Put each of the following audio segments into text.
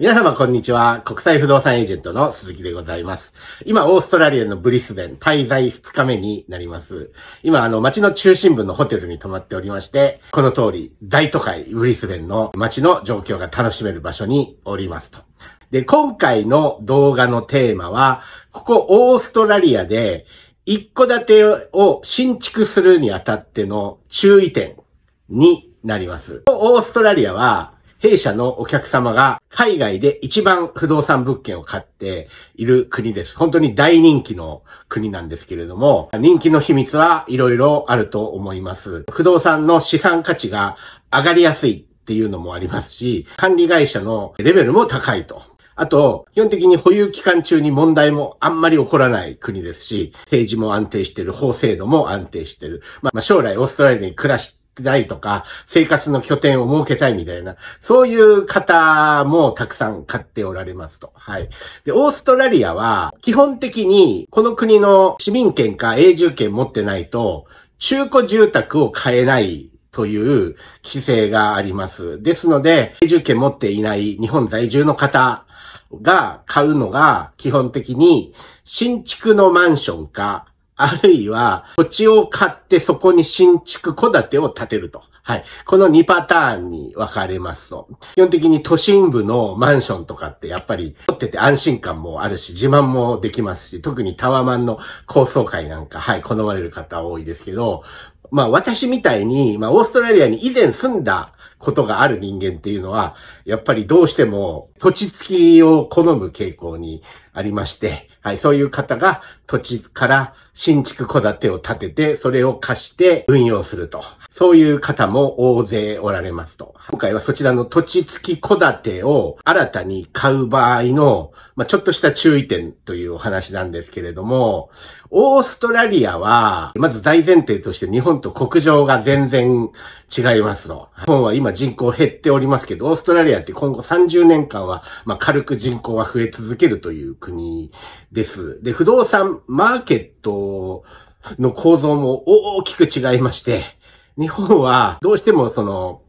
皆様こんにちは。国際不動産エージェントの鈴木でございます。今、オーストラリアのブリスベン滞在2日目になります。今、あの、街の中心部のホテルに泊まっておりまして、この通り、大都会ブリスベンの街の状況が楽しめる場所におりますと。で、今回の動画のテーマは、ここオーストラリアで、一戸建てを新築するにあたっての注意点になります。オーストラリアは、弊社のお客様が海外で一番不動産物件を買っている国です。本当に大人気の国なんですけれども、人気の秘密はいろいろあると思います。不動産の資産価値が上がりやすいっていうのもありますし、管理会社のレベルも高いと。あと、基本的に保有期間中に問題もあんまり起こらない国ですし、政治も安定してる、法制度も安定してる。まあ、将来オーストラリアに暮らしたいとか、生活の拠点を設けたいみたいな、そういう方もたくさん買っておられますと。はい。で、オーストラリアは、基本的に、この国の市民権か永住権持ってないと、中古住宅を買えないという規制があります。ですので、永住権持っていない日本在住の方が買うのが基本的に新築のマンションかあるいは、土地を買ってそこに新築戸建てを建てると。はい。この2パターンに分かれますと。基本的に都心部のマンションとかってやっぱり持ってて安心感もあるし、自慢もできますし、特にタワマンの高層階なんか、はい、好まれる方多いですけど、まあ私みたいに、まあオーストラリアに以前住んだことがある人間っていうのは、やっぱりどうしても土地付きを好む傾向にありまして、はい、そういう方が土地から新築戸建てを建てて、それを貸して運用すると。そういう方も大勢おられますと。今回はそちらの土地付き戸建てを新たに買う場合の、まあ、ちょっとした注意点というお話なんですけれども、オーストラリアは、まず大前提として日本と国情が全然違いますと。日本は今人口減っておりますけど、オーストラリアって今後30年間は、まあ、軽く人口は増え続けるという国国です。で、不動産マーケットの構造も大きく違いまして、日本はどうしてもその、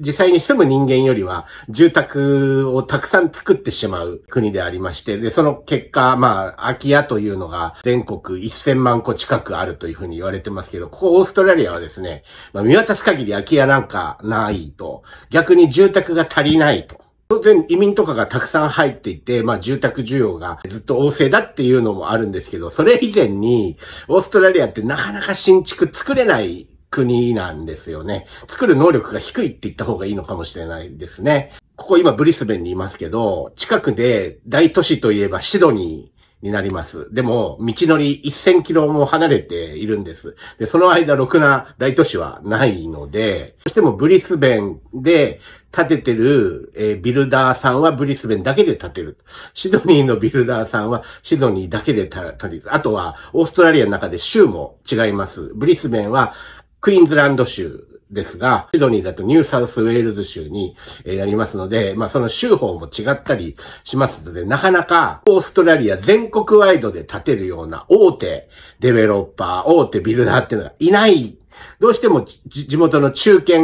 実際に住む人間よりは住宅をたくさん作ってしまう国でありまして、で、その結果、まあ、空き家というのが全国1000万個近くあるというふうに言われてますけど、ここオーストラリアはですね、まあ、見渡す限り空き家なんかないと、逆に住宅が足りないと。当然移民とかがたくさん入っていて、まあ住宅需要がずっと旺盛だっていうのもあるんですけど、それ以前にオーストラリアってなかなか新築作れない国なんですよね。作る能力が低いって言った方がいいのかもしれないですね。ここ今ブリスベンにいますけど、近くで大都市といえばシドニー、になります。でも、道のり1000キロも離れているんです。で、その間、ろくな大都市はないので、どうしてもブリスベンで建ててる、えー、ビルダーさんはブリスベンだけで建てる。シドニーのビルダーさんはシドニーだけで建てる。あとは、オーストラリアの中で州も違います。ブリスベンはクイーンズランド州ですが、シドニーだとニューサウスウェールズ州になりますので、まあその州法も違ったりしますので、なかなかオーストラリア全国ワイドで建てるような大手デベロッパー、大手ビルダーっていうのがいない。どうしても地元の中堅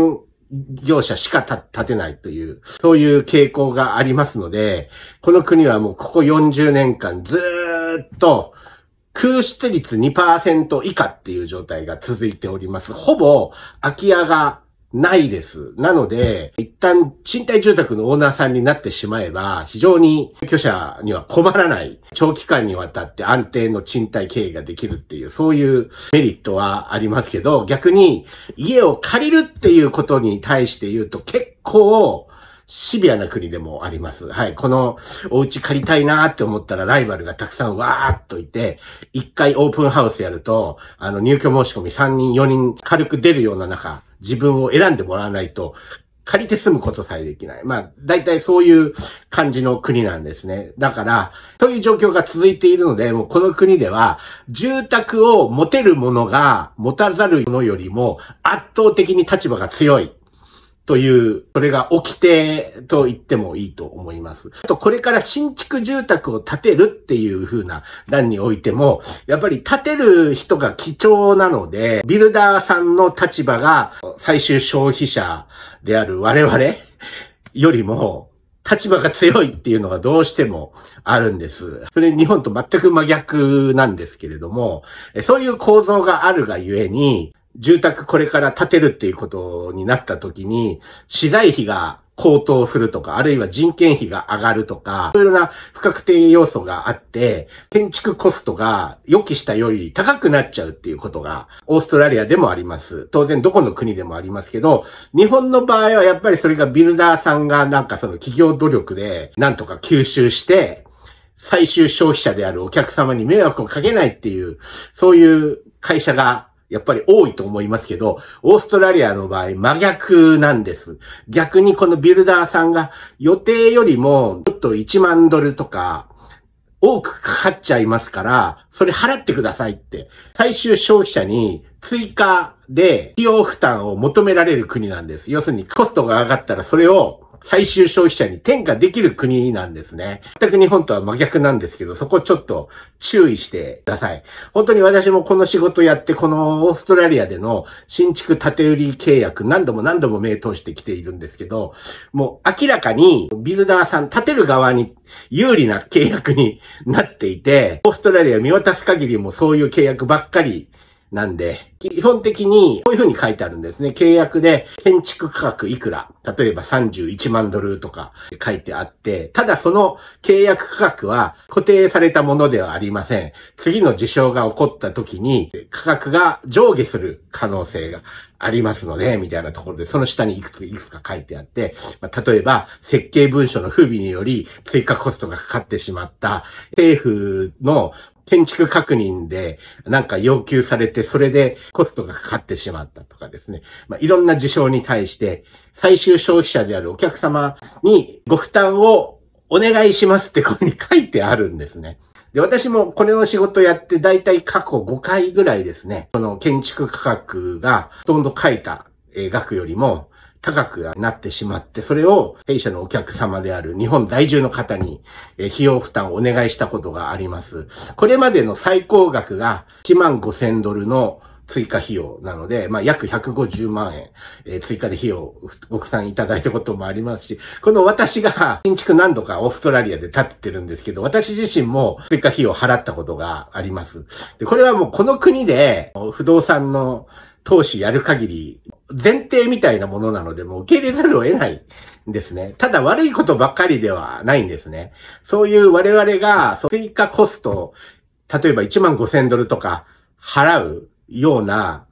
業者しか立てないという、そういう傾向がありますので、この国はもうここ40年間ずっと空室率2%以下っていう状態が続いております。ほぼ空き家がないです。なので、一旦賃貸住宅のオーナーさんになってしまえば、非常に居者には困らない、長期間にわたって安定の賃貸経営ができるっていう、そういうメリットはありますけど、逆に家を借りるっていうことに対して言うと結構シビアな国でもあります。はい。このお家借りたいなって思ったらライバルがたくさんわーっといて、一回オープンハウスやると、あの入居申し込み3人4人軽く出るような中、自分を選んでもらわないと、借りて住むことさえできない。まあ、大体そういう感じの国なんですね。だから、そういう状況が続いているので、もうこの国では、住宅を持てる者が持たざる者よりも圧倒的に立場が強い。という、それが起きてと言ってもいいと思います。あと、これから新築住宅を建てるっていう風な欄においても、やっぱり建てる人が貴重なので、ビルダーさんの立場が最終消費者である我々 よりも、立場が強いっていうのがどうしてもあるんです。それ日本と全く真逆なんですけれども、そういう構造があるがゆえに、住宅これから建てるっていうことになった時に、資材費が高騰するとか、あるいは人件費が上がるとか、いろいろな不確定要素があって、建築コストが予期したより高くなっちゃうっていうことが、オーストラリアでもあります。当然どこの国でもありますけど、日本の場合はやっぱりそれがビルダーさんがなんかその企業努力でなんとか吸収して、最終消費者であるお客様に迷惑をかけないっていう、そういう会社がやっぱり多いと思いますけど、オーストラリアの場合、真逆なんです。逆にこのビルダーさんが予定よりも、ちょっと1万ドルとか、多くかかっちゃいますから、それ払ってくださいって、最終消費者に追加で費用負担を求められる国なんです。要するにコストが上がったらそれを最終消費者に転嫁できる国なんですね。全く日本とは真逆なんですけど、そこちょっと注意してください。本当に私もこの仕事やって、このオーストラリアでの新築建売り契約何度も何度も名通してきているんですけど、もう明らかにビルダーさん、建てる側に有利な契約になっていて、オーストラリア見渡す限りもそういう契約ばっかりなんで、基本的にこういうふうに書いてあるんですね。契約で建築価格いくら、例えば31万ドルとか書いてあって、ただその契約価格は固定されたものではありません。次の事象が起こった時に価格が上下する可能性がありますので、みたいなところで、その下にいくついくつか書いてあって、まあ、例えば、設計文書の不備により追加コストがかかってしまった、政府の建築確認でなんか要求されて、それでコストがかかってしまったとかですね。まあ、いろんな事象に対して、最終消費者であるお客様にご負担をお願いしますってここに書いてあるんですね。で、私もこれの仕事やってだいたい過去5回ぐらいですね、この建築価格がほとんど書いた額よりも、高くなってしまって、それを弊社のお客様である日本在住の方に費用負担をお願いしたことがあります。これまでの最高額が1万5000ドルの追加費用なので、まあ、約150万円、えー、追加で費用をご負担いただいたこともありますし、この私が新築何度かオーストラリアで建っててるんですけど、私自身も追加費用を払ったことがあります。で、これはもうこの国で不動産の投資やる限り、前提みたいなものなので、もう受け入れざるを得ないんですね。ただ悪いことばっかりではないんですね。そういう我々が追加コスト、例えば1万5000ドルとか払うような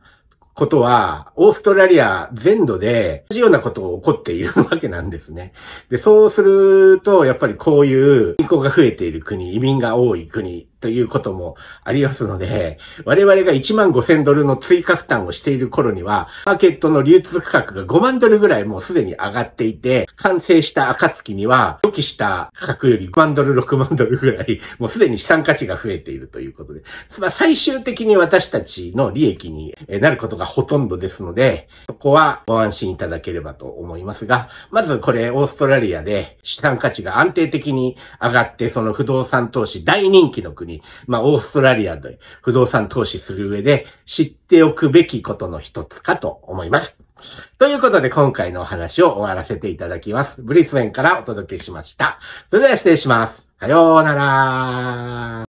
ことは、オーストラリア全土で同じようなことを起こっているわけなんですね。で、そうすると、やっぱりこういう人口が増えている国、移民が多い国ということもありますので、我々が1万5千ドルの追加負担をしている頃には、マーケットの流通価格が5万ドルぐらいもうすでに上がっていて、完成した暁には、予期した価格より5万ドル、6万ドルぐらい、もうすでに資産価値が増えているということで、まあ、最終的に私たちの利益になることがほとんどですので、そこはご安心いただければと思いますが、まずこれオーストラリアで資産価値が安定的に上がって、その不動産投資大人気の国に、まあ、オーストラリアで不動産投資する上で知っておくべきことの一つかと思います。ということで、今回のお話を終わらせていただきます。ブリスベンからお届けしました。それでは失礼します。さようなら。